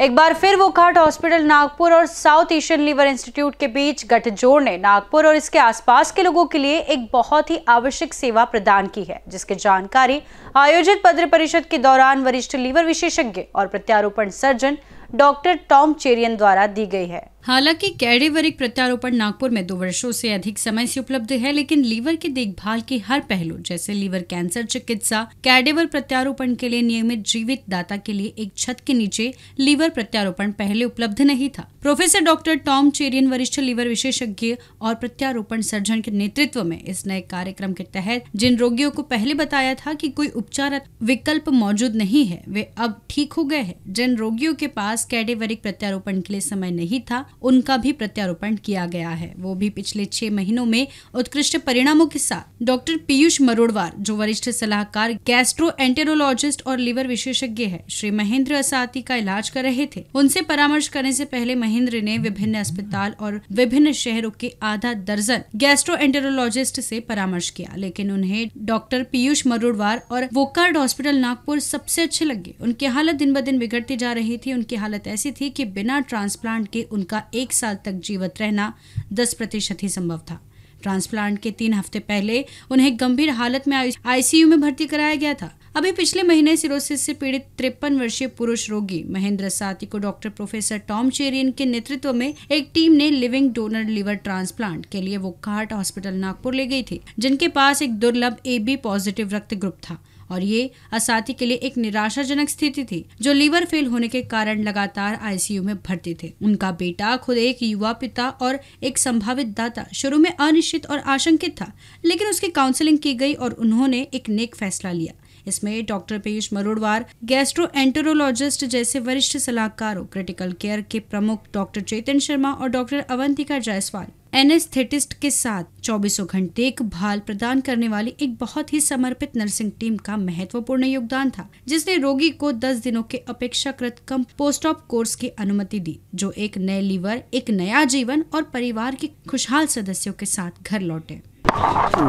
एक बार फिर वो घाट हॉस्पिटल नागपुर और साउथ एशियन लीवर इंस्टीट्यूट के बीच गठजोड़ ने नागपुर और इसके आसपास के लोगों के लिए एक बहुत ही आवश्यक सेवा प्रदान की है जिसकी जानकारी आयोजित पत्र परिषद के दौरान वरिष्ठ लीवर विशेषज्ञ और प्रत्यारोपण सर्जन डॉक्टर टॉम चेरियन द्वारा दी गई है हालांकि कैडेवरिक प्रत्यारोपण नागपुर में दो वर्षों से अधिक समय से उपलब्ध है लेकिन लीवर की देखभाल के हर पहलू जैसे लीवर कैंसर चिकित्सा कैडेवर प्रत्यारोपण के लिए नियमित जीवित दाता के लिए एक छत के नीचे लीवर प्रत्यारोपण पहले उपलब्ध नहीं था प्रोफेसर डॉक्टर टॉम चेरियन वरिष्ठ लीवर विशेषज्ञ और प्रत्यारोपण सर्जन के नेतृत्व में इस नए कार्यक्रम के तहत जिन रोगियों को पहले बताया था की कोई उपचार विकल्प मौजूद नहीं है वे अब ठीक हो गए हैं जिन रोगियों के पास कैडेवरिक प्रत्यारोपण के लिए समय नहीं था उनका भी प्रत्यारोपण किया गया है वो भी पिछले छह महीनों में उत्कृष्ट परिणामों के साथ डॉक्टर पीयूष मरोड़वार जो वरिष्ठ सलाहकार गैस्ट्रो एंटेरोलॉजिस्ट और लिवर विशेषज्ञ है श्री महेंद्र असाती का इलाज कर रहे थे उनसे परामर्श करने से पहले महेंद्र ने विभिन्न अस्पताल और विभिन्न शहरों के आधा दर्जन गैस्ट्रो एंटेरोलॉजिस्ट से परामर्श किया लेकिन उन्हें डॉक्टर पीयूष मरोड़वार और वोकार्ड हॉस्पिटल नागपुर सबसे अच्छे लगे उनकी हालत दिन ब दिन बिगड़ती जा रही थी उनकी हालत ऐसी थी की बिना ट्रांसप्लांट के उनका का एक साल तक जीवित रहना दस प्रतिशत ही संभव था ट्रांसप्लांट के तीन हफ्ते पहले उन्हें गंभीर हालत में आईसीयू में भर्ती कराया गया था अभी पिछले महीने सिरोसिस से पीड़ित तिरपन वर्षीय पुरुष रोगी महेंद्र साती को डॉक्टर प्रोफेसर टॉम चेरियन के नेतृत्व में एक टीम ने लिविंग डोनर लिवर ट्रांसप्लांट के लिए वो घाट हॉस्पिटल नागपुर ले गई थी जिनके पास एक दुर्लभ ए बी पॉजिटिव रक्त ग्रुप था और ये असाथी के लिए एक निराशाजनक स्थिति थी जो लीवर फेल होने के कारण लगातार आईसीयू में भर्ती थे उनका बेटा खुद एक युवा पिता और एक संभावित दाता शुरू में अनिश्चित और आशंकित था लेकिन उसकी काउंसलिंग की गई और उन्होंने एक नेक फैसला लिया इसमें डॉक्टर पीयूष मरोड़वार एंटरोलॉजिस्ट जैसे वरिष्ठ सलाहकारों क्रिटिकल केयर के प्रमुख डॉक्टर चेतन शर्मा और डॉक्टर अवंतिका जायसवाल एनेस्थेटिस्ट के साथ चौबीसों घंटे देखभाल प्रदान करने वाली एक बहुत ही समर्पित नर्सिंग टीम का महत्वपूर्ण योगदान था जिसने रोगी को 10 दिनों के अपेक्षाकृत कम पोस्ट ऑप कोर्स की अनुमति दी जो एक नए लीवर एक नया जीवन और परिवार के खुशहाल सदस्यों के साथ घर लौटे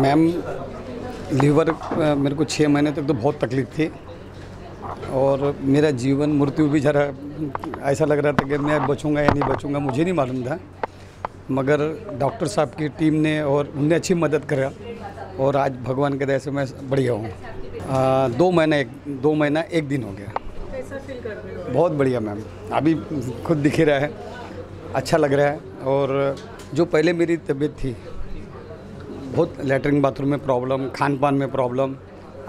मैम लीवर मेरे को छः महीने तक तो बहुत तकलीफ थी और मेरा जीवन मृत्यु भी जरा ऐसा लग रहा था कि मैं बचूंगा या नहीं बचूंगा मुझे नहीं मालूम था मगर डॉक्टर साहब की टीम ने और उनने अच्छी मदद करा और आज भगवान के दया से मैं बढ़िया हूँ दो महीना एक दो महीना एक दिन हो गया बहुत बढ़िया मैम अभी खुद दिख रहा है अच्छा लग रहा है और जो पहले मेरी तबीयत थी बहुत लेटरिन बाथरूम में प्रॉब्लम खान पान में प्रॉब्लम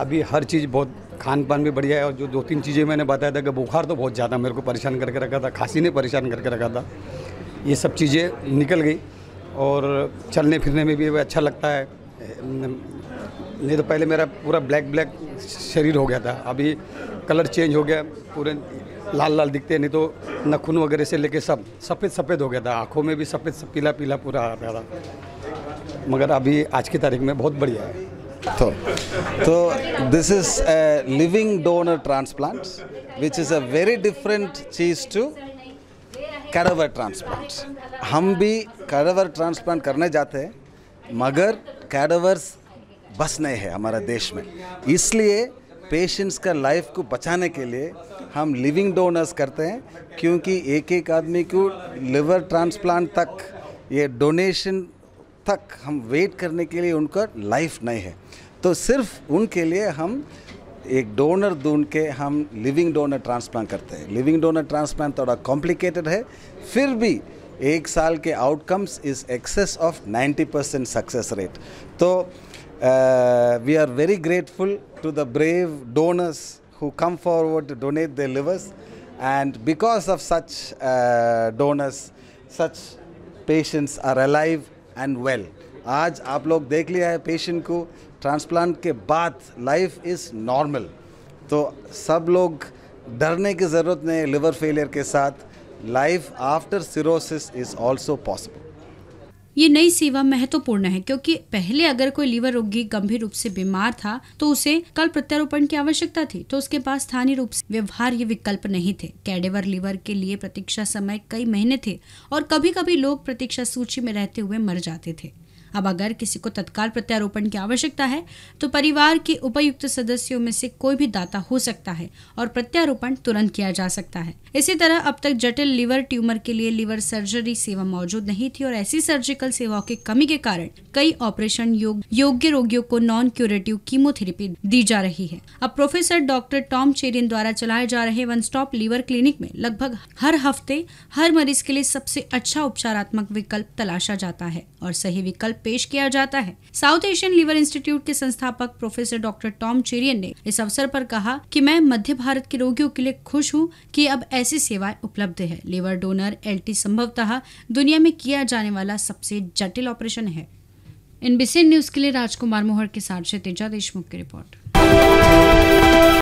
अभी हर चीज़ बहुत खान पान भी बढ़िया है और जो दो तीन चीज़ें मैंने बताया था कि बुखार तो बहुत ज़्यादा मेरे को परेशान करके रखा था खांसी ने परेशान करके रखा था ये सब चीज़ें निकल गई और चलने फिरने में भी अच्छा लगता है नहीं तो पहले मेरा पूरा ब्लैक ब्लैक शरीर हो गया था अभी कलर चेंज हो गया पूरे लाल लाल दिखते नहीं तो नखून वगैरह से लेके सब सफ़ेद सफ़ेद हो गया था आँखों में भी सफ़ेद पीला पीला पूरा आ रहा था मगर अभी आज की तारीख में बहुत बढ़िया है तो तो this is living donor transplants which is a very different चीज़ टू कैरवर ट्रांसप्लांट हम भी कैरवर ट्रांसप्लांट करने जाते हैं मगर कैरवर्स बस नहीं है हमारा देश में इसलिए पेशेंट्स का लाइफ को बचाने के लिए हम लिविंग डोनर्स करते हैं क्योंकि एक एक आदमी को लिवर ट्रांसप्लांट तक ये डोनेशन तक हम वेट करने के लिए उनका लाइफ नहीं है तो सिर्फ उनके लिए हम एक डोनर ढूंढ के हम लिविंग डोनर ट्रांसप्लांट करते हैं लिविंग डोनर ट्रांसप्लांट थोड़ा कॉम्प्लिकेटेड है फिर भी एक साल के outcomes is excess of 90 percent success rate तो we are very grateful to the brave donors who come forward to donate the livers and because of such donors such patients are alive and well well आज आप लोग देख लिया है patient को transplant के बाद लाइफ इज़ नॉर्मल तो सब लोग डरने की ज़रूरत नहीं है लिवर फेलियर के साथ life after cirrhosis is also possible ये नई सेवा महत्वपूर्ण है क्योंकि पहले अगर कोई लीवर रोगी गंभीर रूप से बीमार था तो उसे कल प्रत्यारोपण की आवश्यकता थी तो उसके पास स्थानीय रूप से ये विकल्प नहीं थे कैडेवर लीवर के लिए प्रतीक्षा समय कई महीने थे और कभी कभी लोग प्रतीक्षा सूची में रहते हुए मर जाते थे अब अगर किसी को तत्काल प्रत्यारोपण की आवश्यकता है तो परिवार के उपयुक्त सदस्यों में से कोई भी दाता हो सकता है और प्रत्यारोपण तुरंत किया जा सकता है इसी तरह अब तक जटिल लिवर ट्यूमर के लिए लिवर सर्जरी सेवा मौजूद नहीं थी और ऐसी सर्जिकल सेवाओं की कमी के कारण कई ऑपरेशन योग्य रोगियों को नॉन क्यूरेटिव कीमोथेरेपी दी जा रही है अब प्रोफेसर डॉक्टर टॉम चेरिन द्वारा चलाए जा रहे वन स्टॉप लिवर क्लिनिक में लगभग हर हफ्ते हर मरीज के लिए सबसे अच्छा उपचारात्मक विकल्प तलाशा जाता है और सही विकल्प पेश किया जाता है साउथ एशियन लीवर इंस्टीट्यूट के संस्थापक प्रोफेसर डॉक्टर टॉम चेरियन ने इस अवसर पर कहा कि मैं मध्य भारत के रोगियों के लिए खुश हूँ कि अब ऐसी सेवाएं उपलब्ध है लीवर डोनर एल संभवतः दुनिया में किया जाने वाला सबसे जटिल ऑपरेशन है इन न्यूज के लिए राजकुमार मोहर के साथ क्षेत्र देशमुख की रिपोर्ट